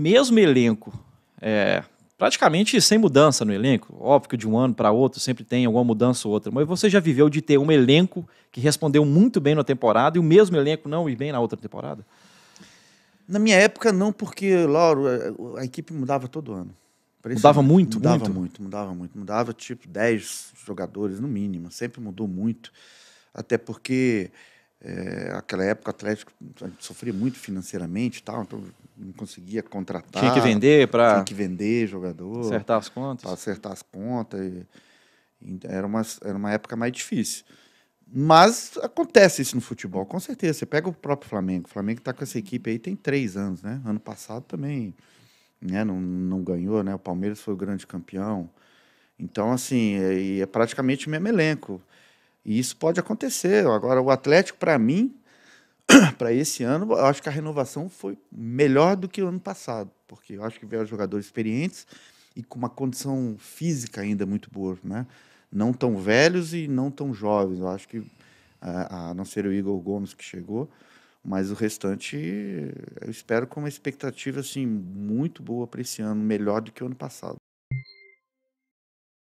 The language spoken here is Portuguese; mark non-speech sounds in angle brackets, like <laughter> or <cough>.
mesmo elenco, é, praticamente sem mudança no elenco. Óbvio que de um ano para outro sempre tem alguma mudança ou outra, mas você já viveu de ter um elenco que respondeu muito bem na temporada e o mesmo elenco não ir bem na outra temporada? Na minha época, não, porque, Lauro, é, a equipe mudava todo ano. mudava muito? Mudava muito? muito, mudava muito. Mudava, tipo, 10 jogadores no mínimo. Sempre mudou muito. Até porque é, aquela época, o Atlético sofria muito financeiramente tal, então não conseguia contratar. Tinha que vender para. Tinha que vender jogador. Acertar as contas. Para acertar as contas. E, e era, uma, era uma época mais difícil. Mas acontece isso no futebol, com certeza. Você pega o próprio Flamengo. O Flamengo está com essa equipe aí tem três anos, né? Ano passado também né? não, não ganhou, né? O Palmeiras foi o grande campeão. Então, assim, é, é praticamente o mesmo elenco. E isso pode acontecer. Agora, o Atlético, para mim, <clears throat> para esse ano, eu acho que a renovação foi melhor do que o ano passado, porque eu acho que vieram jogadores experientes e com uma condição física ainda muito boa, né? Não tão velhos e não tão jovens. Eu acho que, a, a não ser o Igor Gomes que chegou, mas o restante eu espero com uma expectativa assim muito boa para esse ano, melhor do que o ano passado.